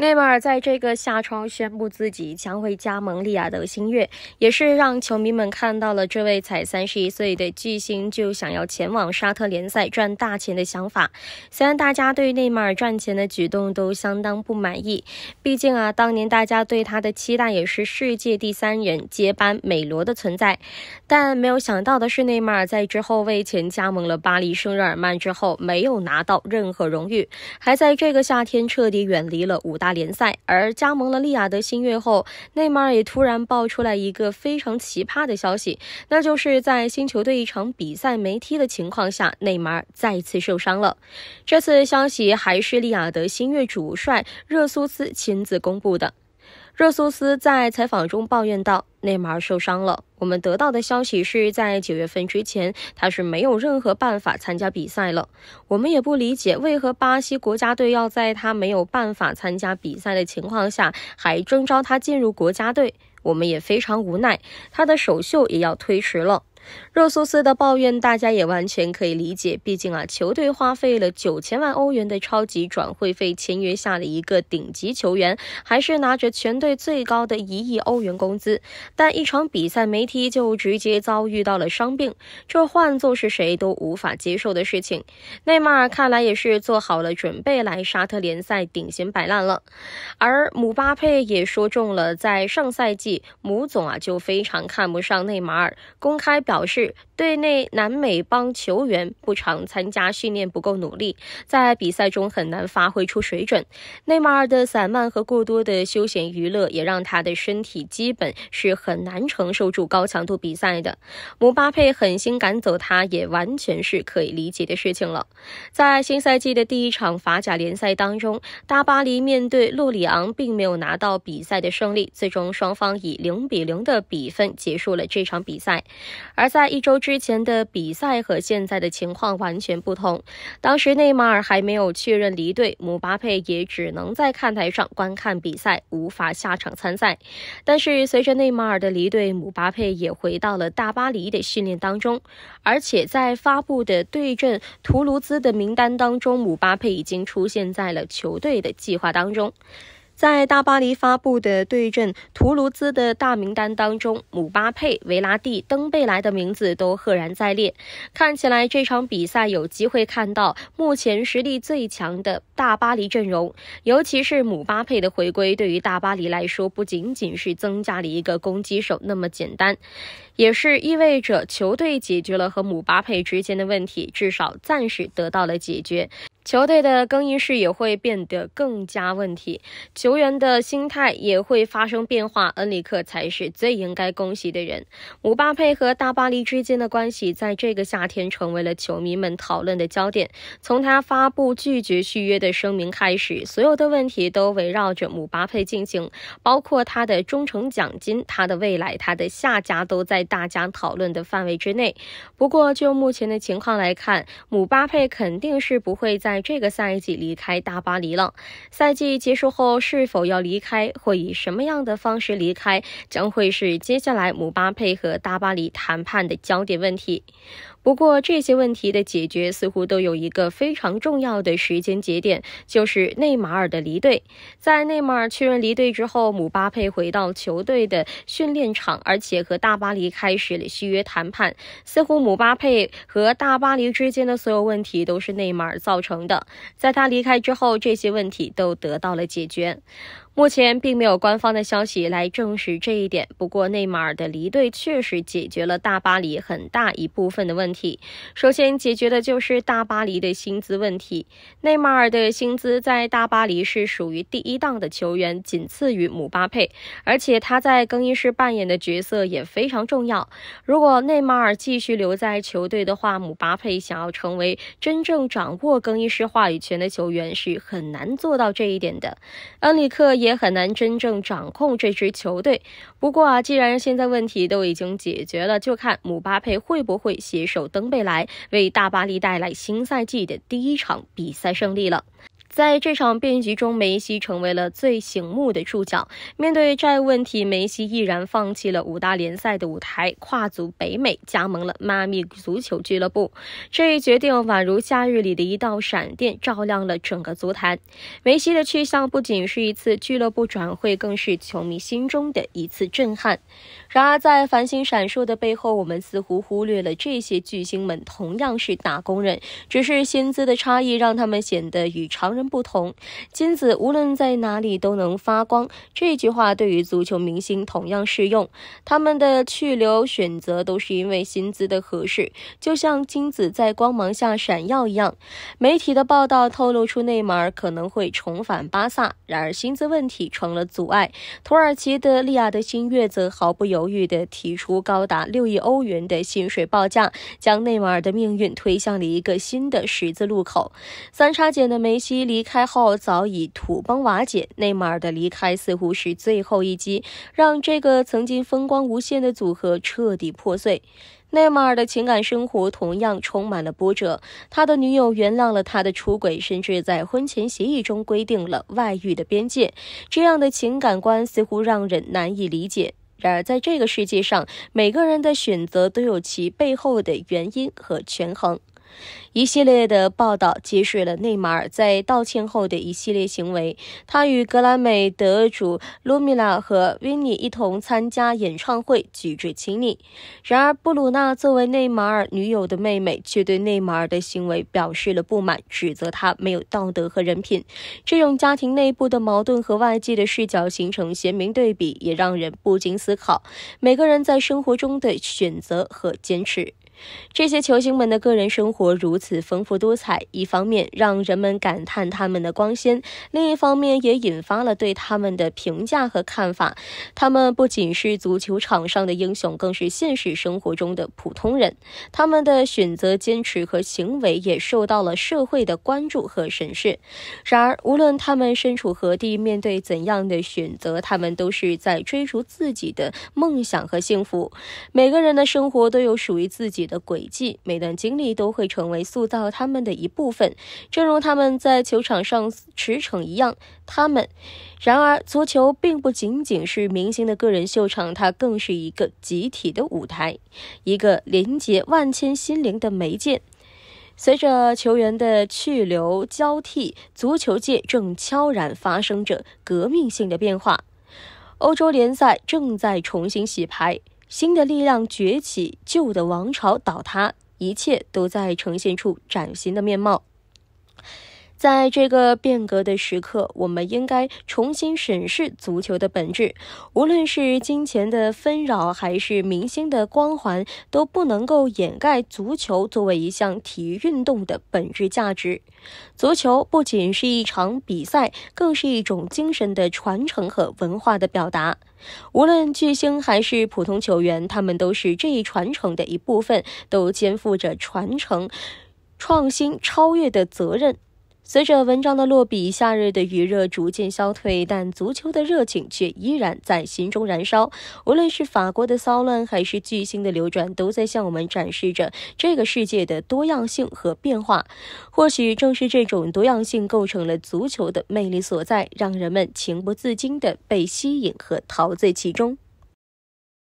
内马尔在这个夏窗宣布自己将会加盟利雅得新月，也是让球迷们看到了这位才三十一岁的巨星就想要前往沙特联赛赚大钱的想法。虽然大家对内马尔赚钱的举动都相当不满意，毕竟啊，当年大家对他的期待也是世界第三人接班美罗的存在。但没有想到的是，内马尔在之后为前加盟了巴黎圣日耳曼之后，没有拿到任何荣誉，还在这个夏天彻底远离了五大。联赛，而加盟了利雅得新月后，内马尔也突然爆出来一个非常奇葩的消息，那就是在新球队一场比赛没踢的情况下，内马尔再次受伤了。这次消息还是利雅得新月主帅热苏斯亲自公布的。热苏斯在采访中抱怨道：“内马尔受伤了，我们得到的消息是在九月份之前他是没有任何办法参加比赛了。我们也不理解为何巴西国家队要在他没有办法参加比赛的情况下还征召他进入国家队。我们也非常无奈，他的首秀也要推迟了。”热苏斯的抱怨，大家也完全可以理解。毕竟啊，球队花费了九千万欧元的超级转会费签约下了一个顶级球员，还是拿着全队最高的一亿欧元工资，但一场比赛没踢就直接遭遇到了伤病，这换做是谁都无法接受的事情。内马尔看来也是做好了准备来沙特联赛顶薪摆烂了，而姆巴佩也说中了，在上赛季姆总啊就非常看不上内马尔，公开。表示队内南美帮球员不常参加训练，不够努力，在比赛中很难发挥出水准。内马尔的散漫和过多的休闲娱乐，也让他的身体基本是很难承受住高强度比赛的。姆巴佩狠心赶走他，也完全是可以理解的事情了。在新赛季的第一场法甲联赛当中，大巴黎面对洛里昂，并没有拿到比赛的胜利，最终双方以零比零的比分结束了这场比赛。而在一周之前的比赛和现在的情况完全不同。当时内马尔还没有确认离队，姆巴佩也只能在看台上观看比赛，无法下场参赛。但是随着内马尔的离队，姆巴佩也回到了大巴黎的训练当中，而且在发布的对阵图卢兹的名单当中，姆巴佩已经出现在了球队的计划当中。在大巴黎发布的对阵图卢兹的大名单当中，姆巴佩、维拉蒂、登贝莱的名字都赫然在列。看起来这场比赛有机会看到目前实力最强的大巴黎阵容，尤其是姆巴佩的回归，对于大巴黎来说不仅仅是增加了一个攻击手那么简单。也是意味着球队解决了和姆巴佩之间的问题，至少暂时得到了解决。球队的更衣室也会变得更加问题，球员的心态也会发生变化。恩里克才是最应该恭喜的人。姆巴佩和大巴黎之间的关系在这个夏天成为了球迷们讨论的焦点。从他发布拒绝续约的声明开始，所有的问题都围绕着姆巴佩进行，包括他的忠诚奖金、他的未来、他的下家都在。大家讨论的范围之内。不过，就目前的情况来看，姆巴佩肯定是不会在这个赛季离开大巴黎了。赛季结束后是否要离开，或以什么样的方式离开，将会是接下来姆巴佩和大巴黎谈判的焦点问题。不过这些问题的解决似乎都有一个非常重要的时间节点，就是内马尔的离队。在内马尔确认离队之后，姆巴佩回到球队的训练场，而且和大巴黎开始了续约谈判。似乎姆巴佩和大巴黎之间的所有问题都是内马尔造成的，在他离开之后，这些问题都得到了解决。目前并没有官方的消息来证实这一点。不过，内马尔的离队确实解决了大巴黎很大一部分的问题。首先解决的就是大巴黎的薪资问题。内马尔的薪资在大巴黎是属于第一档的球员，仅次于姆巴佩。而且他在更衣室扮演的角色也非常重要。如果内马尔继续留在球队的话，姆巴佩想要成为真正掌握更衣室话语权的球员是很难做到这一点的。恩里克也。也很难真正掌控这支球队。不过啊，既然现在问题都已经解决了，就看姆巴佩会不会携手登贝莱为大巴黎带来新赛季的第一场比赛胜利了。在这场变局中，梅西成为了最醒目的注脚。面对债务问题，梅西毅然放弃了五大联赛的舞台，跨足北美，加盟了迈密足球俱乐部。这一决定宛如夏日里的一道闪电，照亮了整个足坛。梅西的去向不仅是一次俱乐部转会，更是球迷心中的一次震撼。然而，在繁星闪烁的背后，我们似乎忽略了这些巨星们同样是打工人，只是薪资的差异让他们显得与常人。不同，金子无论在哪里都能发光。这句话对于足球明星同样适用。他们的去留选择都是因为薪资的合适，就像金子在光芒下闪耀一样。媒体的报道透露出内马尔可能会重返巴萨，然而薪资问题成了阻碍。土耳其的利亚的新月则毫不犹豫地提出高达六亿欧元的薪水报价，将内马尔的命运推向了一个新的十字路口。三叉戟的梅西离。离开后早已土崩瓦解，内马尔的离开似乎是最后一击，让这个曾经风光无限的组合彻底破碎。内马尔的情感生活同样充满了波折，他的女友原谅了他的出轨，甚至在婚前协议中规定了外遇的边界。这样的情感观似乎让人难以理解。然而，在这个世界上，每个人的选择都有其背后的原因和权衡。一系列的报道揭示了内马尔在道歉后的一系列行为。他与格莱美得主卢米拉和维尼一同参加演唱会，举止亲昵。然而，布鲁娜作为内马尔女友的妹妹，却对内马尔的行为表示了不满，指责他没有道德和人品。这种家庭内部的矛盾和外界的视角形成鲜明对比，也让人不禁思考每个人在生活中的选择和坚持。这些球星们的个人生活如此丰富多彩，一方面让人们感叹他们的光鲜，另一方面也引发了对他们的评价和看法。他们不仅是足球场上的英雄，更是现实生活中的普通人。他们的选择、坚持和行为也受到了社会的关注和审视。然而，无论他们身处何地，面对怎样的选择，他们都是在追逐自己的梦想和幸福。每个人的生活都有属于自己的轨迹，每段经历都会成为塑造他们的一部分，正如他们在球场上驰骋一样。他们，然而，足球并不仅仅是明星的个人秀场，它更是一个集体的舞台，一个连接万千心灵的媒介。随着球员的去留交替，足球界正悄然发生着革命性的变化。欧洲联赛正在重新洗牌。新的力量崛起，旧的王朝倒塌，一切都在呈现出崭新的面貌。在这个变革的时刻，我们应该重新审视足球的本质。无论是金钱的纷扰，还是明星的光环，都不能够掩盖足球作为一项体育运动的本质价值。足球不仅是一场比赛，更是一种精神的传承和文化的表达。无论巨星还是普通球员，他们都是这一传承的一部分，都肩负着传承、创新、超越的责任。随着文章的落笔，夏日的余热逐渐消退，但足球的热情却依然在心中燃烧。无论是法国的骚乱，还是巨星的流转，都在向我们展示着这个世界的多样性和变化。或许正是这种多样性构成了足球的魅力所在，让人们情不自禁地被吸引和陶醉其中。